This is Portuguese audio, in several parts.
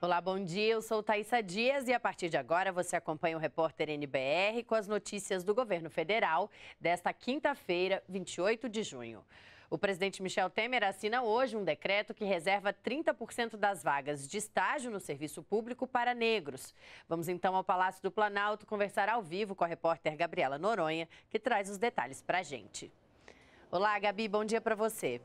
Olá, bom dia. Eu sou Thaisa Dias e a partir de agora você acompanha o repórter NBR com as notícias do governo federal desta quinta-feira, 28 de junho. O presidente Michel Temer assina hoje um decreto que reserva 30% das vagas de estágio no serviço público para negros. Vamos então ao Palácio do Planalto conversar ao vivo com a repórter Gabriela Noronha, que traz os detalhes para a gente. Olá, Gabi, bom dia para você.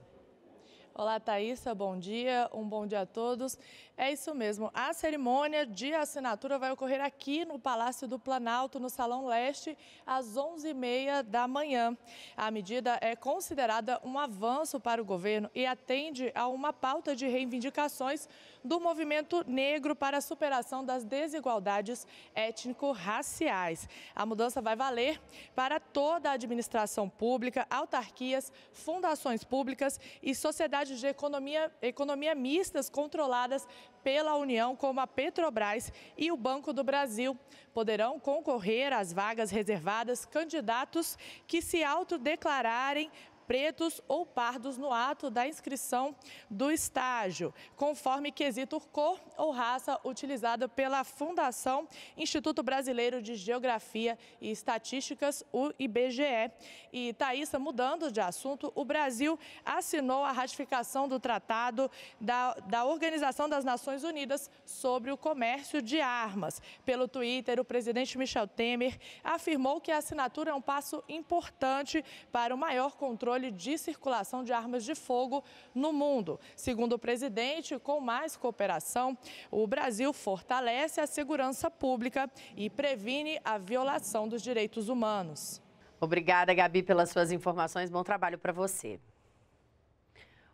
Olá, Thaisa, bom dia, um bom dia a todos. É isso mesmo, a cerimônia de assinatura vai ocorrer aqui no Palácio do Planalto, no Salão Leste, às 11h30 da manhã. A medida é considerada um avanço para o governo e atende a uma pauta de reivindicações do movimento negro para a superação das desigualdades étnico-raciais. A mudança vai valer para toda a administração pública, autarquias, fundações públicas e sociedade de economia, economia mistas controladas pela União, como a Petrobras e o Banco do Brasil. Poderão concorrer às vagas reservadas candidatos que se autodeclararem pretos ou pardos no ato da inscrição do estágio, conforme quesito cor ou raça utilizada pela Fundação Instituto Brasileiro de Geografia e Estatísticas, o IBGE. E Thaisa, mudando de assunto, o Brasil assinou a ratificação do Tratado da, da Organização das Nações Unidas sobre o Comércio de Armas. Pelo Twitter, o presidente Michel Temer afirmou que a assinatura é um passo importante para o maior controle controle de circulação de armas de fogo no mundo. Segundo o presidente, com mais cooperação, o Brasil fortalece a segurança pública e previne a violação dos direitos humanos. Obrigada, Gabi, pelas suas informações. Bom trabalho para você.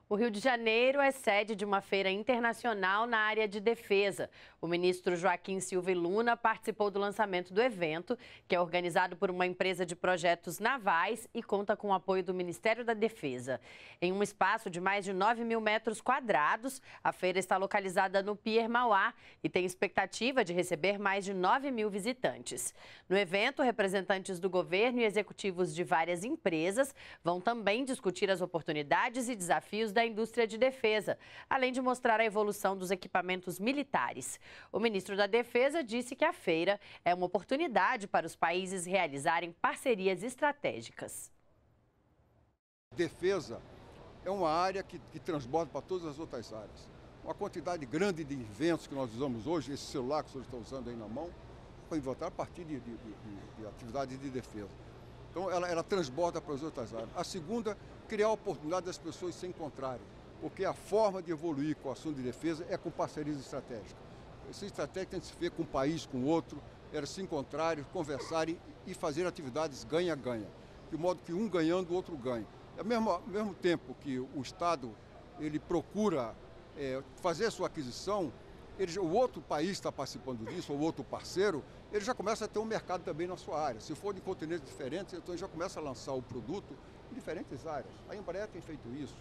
O Rio de Janeiro é sede de uma feira internacional na área de defesa. O ministro Joaquim Silva Luna participou do lançamento do evento, que é organizado por uma empresa de projetos navais e conta com o apoio do Ministério da Defesa. Em um espaço de mais de 9 mil metros quadrados, a feira está localizada no Pier Mauá e tem expectativa de receber mais de 9 mil visitantes. No evento, representantes do governo e executivos de várias empresas vão também discutir as oportunidades e desafios da indústria de defesa, além de mostrar a evolução dos equipamentos militares. O ministro da Defesa disse que a feira é uma oportunidade para os países realizarem parcerias estratégicas. Defesa é uma área que, que transborda para todas as outras áreas. Uma quantidade grande de eventos que nós usamos hoje, esse celular que vocês estão usando aí na mão, foi inventado a partir de, de, de, de atividades de defesa. Então, ela, ela transborda para as outras áreas. A segunda, criar oportunidade das pessoas se encontrarem, porque a forma de evoluir com o assunto de defesa é com parcerias estratégicas. Essa estratégia tem que se ver com um país, com outro, era se encontrar, conversar e fazer atividades ganha-ganha. De modo que um ganhando, o outro ganha. Ao é mesmo, ao mesmo tempo que o Estado ele procura é, fazer a sua aquisição, ele, o outro país está participando disso, ou outro parceiro, ele já começa a ter um mercado também na sua área. Se for de continentes diferentes, então ele já começa a lançar o produto em diferentes áreas. A Embraer tem feito isso.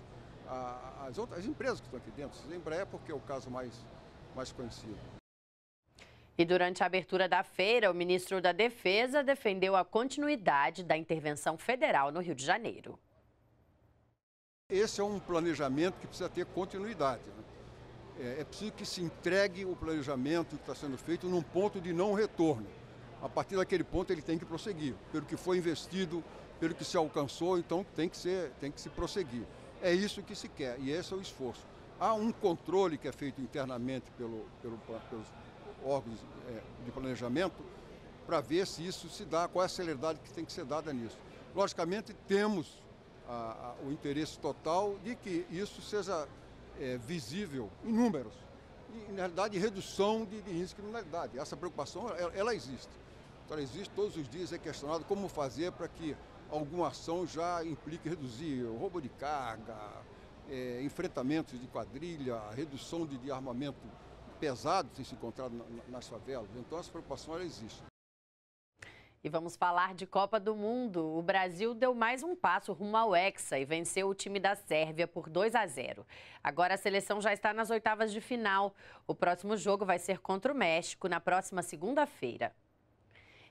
as outras as empresas que estão aqui dentro, a Embraer porque é o caso mais mais conhecido. E durante a abertura da feira, o ministro da Defesa defendeu a continuidade da intervenção federal no Rio de Janeiro. Esse é um planejamento que precisa ter continuidade. Né? É, é, preciso que se entregue o planejamento que está sendo feito num ponto de não retorno. A partir daquele ponto ele tem que prosseguir. Pelo que foi investido, pelo que se alcançou, então tem que, ser, tem que se prosseguir. É isso que se quer e esse é o esforço. Há um controle que é feito internamente pelo, pelo pelos órgãos é, de planejamento para ver se isso se dá, qual é a celeridade que tem que ser dada nisso. Logicamente, temos a, a, o interesse total de que isso seja é, visível em números, e, na realidade, redução de, de risco de criminalidade. Essa preocupação, ela, ela existe. Então, ela existe todos os dias, é questionado como fazer para que alguma ação já implique reduzir o roubo de carga, é, enfrentamentos de quadrilha, a redução de, de, armamento pesado tem se encontrado na, nas favelas. Então, essa preocupação ela existe. E vamos falar de Copa do Mundo. O Brasil deu mais um passo rumo ao Hexa e venceu o time da Sérvia por 2 a 0. Agora a seleção já está nas oitavas de final. O próximo jogo vai ser contra o México na próxima segunda-feira.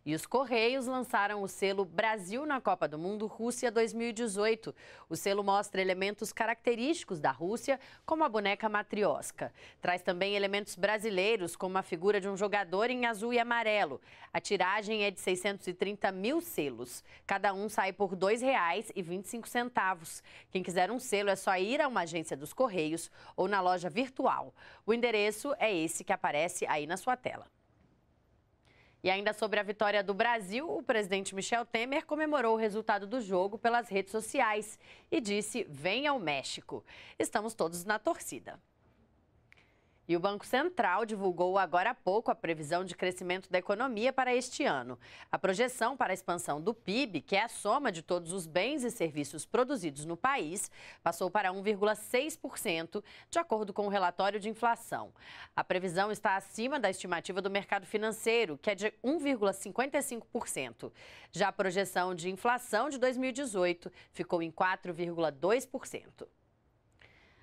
E os Correios lançaram o selo Brasil na Copa do Mundo Rússia 2018. O selo mostra elementos característicos da Rússia, como a boneca matriosca. Traz também elementos brasileiros, como a figura de um jogador em azul e amarelo. A tiragem é de 630 mil selos. Cada um sai por R$ 2,25. Quem quiser um selo é só ir a uma agência dos Correios ou na loja virtual. O endereço é esse que aparece aí na sua tela. E ainda sobre a vitória do Brasil, o presidente Michel Temer comemorou o resultado do jogo pelas redes sociais e disse: Venha ao México. Estamos todos na torcida. E o Banco Central divulgou agora há pouco a previsão de crescimento da economia para este ano. A projeção para a expansão do PIB, que é a soma de todos os bens e serviços produzidos no país, passou para 1,6%, de acordo com o relatório de inflação. A previsão está acima da estimativa do mercado financeiro, que é de 1,55%. Já a projeção de inflação de 2018 ficou em 4,2%.